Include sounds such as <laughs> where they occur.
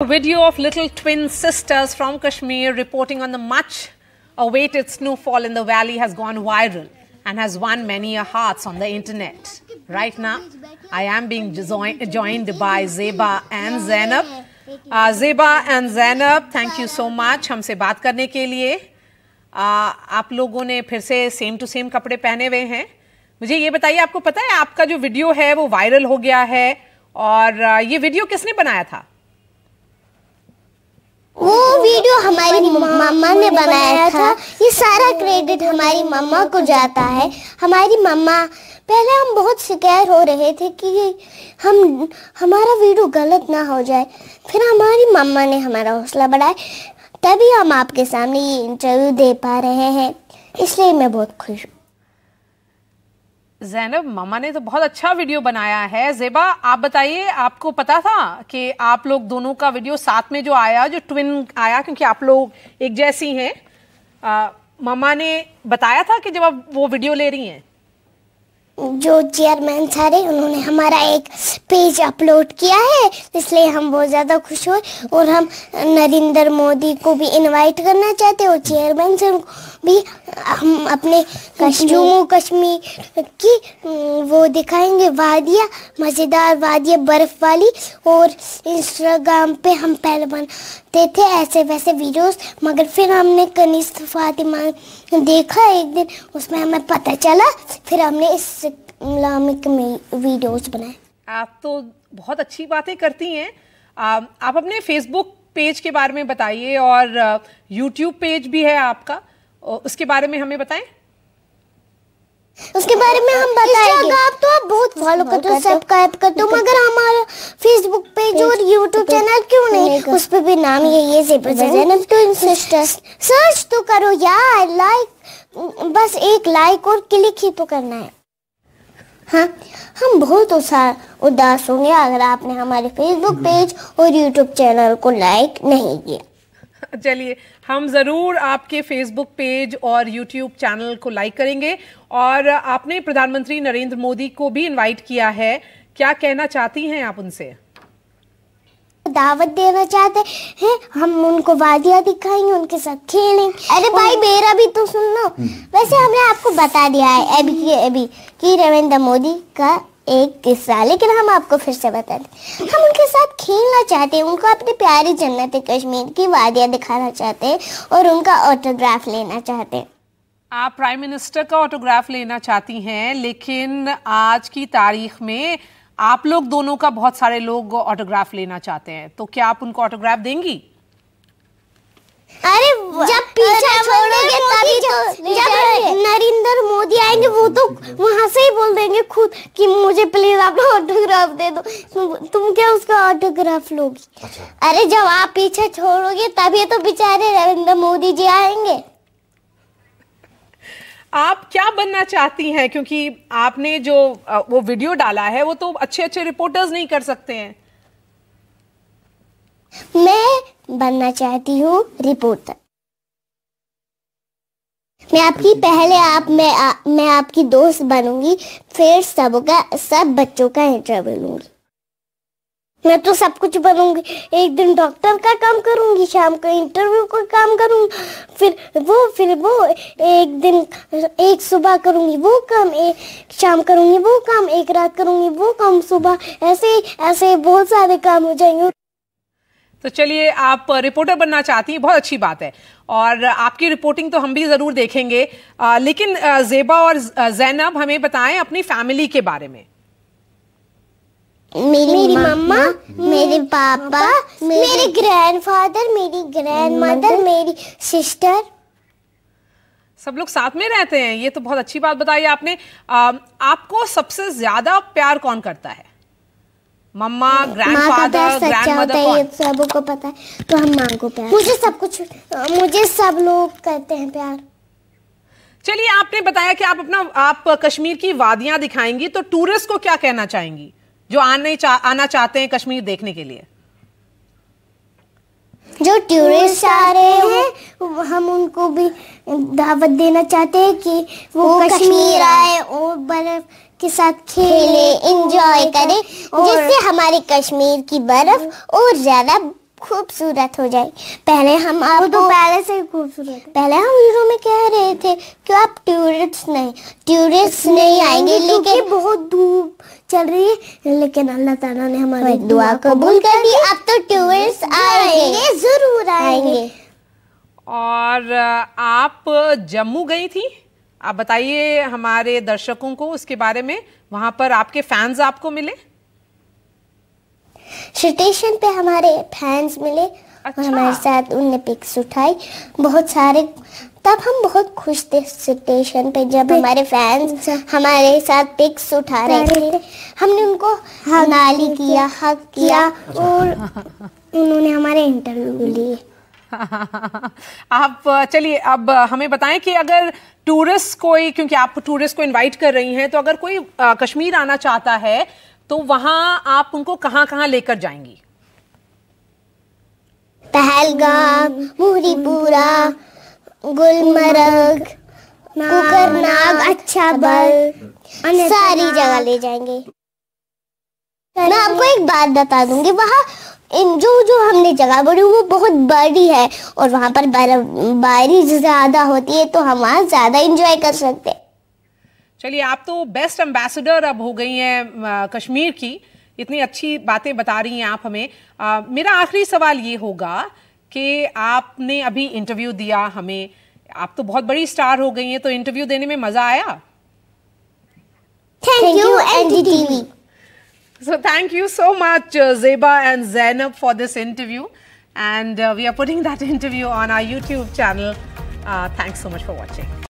A video of little twin sisters from Kashmir reporting on the much awaited snowfall in the valley has gone viral and has won many a hearts on the internet. Right now, I am being joined by Zeba and Zainab. Uh, Zeba and Zainab, thank you so much हमसे बात करने के लिए uh, आप लोगों ने फिर से सेम टू सेम कपड़े पहने हुए हैं मुझे ये बताइए आपको पता है आपका जो वीडियो है वो वायरल हो गया है और uh, ये वीडियो किसने बनाया था वो वीडियो हमारी मम्मा ने बनाया था ये सारा क्रेडिट हमारी मम्मा को जाता है हमारी मम्मा पहले हम बहुत शिकायत हो रहे थे कि हम हमारा वीडियो गलत ना हो जाए फिर हमारी मम्मा ने हमारा हौसला बढ़ाया तभी हम आपके सामने ये इंटरव्यू दे पा रहे हैं इसलिए मैं बहुत खुश हूँ जैनब मामा ने तो बहुत अच्छा वीडियो बनाया है जेबा आप बताइए आपको पता था कि आप लोग दोनों का वीडियो साथ में जो आया जो ट्विन आया क्योंकि आप लोग एक जैसी हैं मामा ने बताया था कि जब आप वो वीडियो ले रही हैं जो चेयरमैन सारे उन्होंने हमारा एक पेज अपलोड किया है इसलिए हम बहुत ज़्यादा खुश हुए और हम नरेंद्र मोदी को भी इनवाइट करना चाहते और चेयरमैन सर भी हम अपने जम्मू कश्मीर की वो दिखाएंगे वादियाँ मज़ेदार वादियाँ बर्फ़ वाली और इंस्टाग्राम पे हम पहले बनाते थे ऐसे वैसे वीडियोस मगर फिर हमने कनिस्त फातिमा देखा एक दिन उसमें हमें पता चला फिर हमने इस्लामिक में वीडियोस बनाए आप तो बहुत अच्छी बातें करती हैं आप अपने फेसबुक पेज के बारे में बताइए और यूट्यूब पेज भी है आपका उसके बारे में हमें बताएं उसके बारे में हम बताएंगे आप तो आप बहुत फॉलो कर दो सब्सक्राइब कर दो मगर हमारा फेसबुक पेज और यूट्यूब चैनल क्यों नहीं उस पे भी नाम यही है जेबर जैनब टू सिस्टर्स सर्च तो करो यार लाइक बस एक लाइक और क्लिक ही तो करना है हाँ हम बहुत उदास होंगे अगर आपने हमारे फेसबुक पेज हम्म। और यूट्यूब चैनल को लाइक नहीं किया <laughs> चलिए हम ज़रूर आपके फेसबुक पेज और यूट्यूब चैनल को लाइक करेंगे और आपने प्रधानमंत्री नरेंद्र मोदी को भी इनवाइट किया है क्या कहना चाहती हैं आप उनसे दावत देना चाहते हैं हम उनको वादियाँ दिखाएंगे उनके साथ खेलेंगे अरे भाई मेरा भी तो सुन लो हम्म। वैसे हमने आपको बता दिया है अभी की अभी कि नरेंद्र मोदी का एक किस्सा लेकिन हम आपको फिर से बता दें हम उनके साथ खेलना चाहते हैं उनको अपने प्यारे जन्नत कश्मीर की वादियाँ दिखाना चाहते हैं और उनका ऑटोग्राफ लेना चाहते हैं आप प्राइम मिनिस्टर का ऑटोग्राफ लेना चाहती हैं लेकिन आज की तारीख में आप लोग दोनों का बहुत सारे लोग ऑटोग्राफ लेना चाहते हैं तो क्या आप उनको ऑटोग्राफ देंगी अरे पीछा छोड़ोगे तभी तो जब नरेंद्र मोदी आएंगे वो तो वहाँ से ही बोल देंगे खुद कि मुझे प्लीज अपना ऑटोग्राफ दे दो तुम क्या उसका ऑटोग्राफ लोगी अच्छा। अरे जब आप पीछा छोड़ोगे तभी तो बेचारे नरेंद्र मोदी जी आएंगे आप क्या बनना चाहती हैं क्योंकि आपने जो वो वीडियो डाला है वो तो अच्छे अच्छे रिपोर्टर्स नहीं कर सकते हैं मैं बनना चाहती हूँ रिपोर्टर मैं आपकी पहले आप मैं आ, मैं आपकी दोस्त बनूंगी फिर सबका सब बच्चों का इंटरव्यू बनूंगी मैं तो सब कुछ बनूंगी एक दिन डॉक्टर का काम करूंगी शाम को इंटरव्यू का काम करूंगी फिर वो फिर वो एक दिन एक सुबह करूंगी वो काम एक शाम करूंगी वो काम एक रात करूंगी वो काम सुबह ऐसे ऐसे बहुत सारे काम हो जाएंगे तो चलिए आप रिपोर्टर बनना चाहती हैं बहुत अच्छी बात है और आपकी रिपोर्टिंग तो हम भी ज़रूर देखेंगे आ, लेकिन जेबा और जैनब हमें बताएं अपनी फैमिली के बारे में मेरी मम्मा मेरे पापा मेरे ग्रैंडफादर मेरी ग्रैंड मदर मेरी सिस्टर सब लोग साथ में रहते हैं ये तो बहुत अच्छी बात बताई आपने आ, आपको सबसे ज़्यादा प्यार कौन करता है मम्मा ग्रैंडफादर तो ग्रैंडमदर ये सब को पता है तो हम मां को प्यार मुझे सब कुछ मुझे सब लोग करते हैं प्यार चलिए आपने बताया कि आप अपना आप कश्मीर की वादियां दिखाएंगी तो टूरिस्ट को क्या कहना चाहेंगी जो आने चा, आना चाहते हैं कश्मीर देखने के लिए जो टूरिस्ट आ रहे हैं हम उनको भी दावत देना चाहते हैं कि वो, वो कश्मीर आए और बर्फ के साथ खेले एंजॉय करें जिससे हमारे कश्मीर की बर्फ और ज्यादा खूबसूरत हो जाए पहले हम तो आपको तो पहले से ही खूबसूरत पहले हम शुरू में कह रहे थे कि आप टूरिस्ट नहीं टूरिस्ट नहीं नहीं आएंगे लेकिन बहुत धूप चल रही है लेकिन अल्लाह ताला ने हमारी दुआ कबूल कर दी अब तो टूरिस्ट आएंगे जरूर आएंगे और आप जम्मू गई थी आप बताइए हमारे दर्शकों को उसके बारे में वहाँ पर आपके फैंस आपको मिले स्टेशन पे हमारे फैंस मिले अच्छा। और हमारे साथ उनने पिक्स उठाई बहुत सारे तब हम बहुत खुश थे स्टेशन पे जब हमारे फैंस हमारे साथ पिक्स उठा रहे थे हमने उनको नाली किया हक किया अच्छा। और <laughs> उन्होंने हमारे इंटरव्यू लिए <laughs> आप चलिए अब हमें बताएं कि अगर टूरिस्ट कोई क्योंकि आप टूरिस्ट को इनवाइट कर रही हैं तो अगर कोई कश्मीर आना चाहता है तो वहां आप उनको कहाँ कहाँ लेकर जाएंगी पहलगाम मुरीपुरा गुलमर्ग कुकरनाग अच्छा बल सारी जगह ले जाएंगे मैं आपको एक बात बता दूंगी वहाँ इन जो जो हमने जगह बोली वो बहुत बड़ी है और वहाँ पर बारिश ज़्यादा होती है तो हम वहाँ ज़्यादा इंजॉय कर सकते हैं चलिए आप तो बेस्ट एम्बेसडर अब हो गई हैं कश्मीर की इतनी अच्छी बातें बता रही हैं आप हमें आ, मेरा आखिरी सवाल ये होगा कि आपने अभी इंटरव्यू दिया हमें आप तो बहुत बड़ी स्टार हो गई हैं तो इंटरव्यू देने में मजा आया thank you NDTV so thank you so much Zeba and Zainab for this interview and we are putting that interview on our YouTube channel thank so much for watching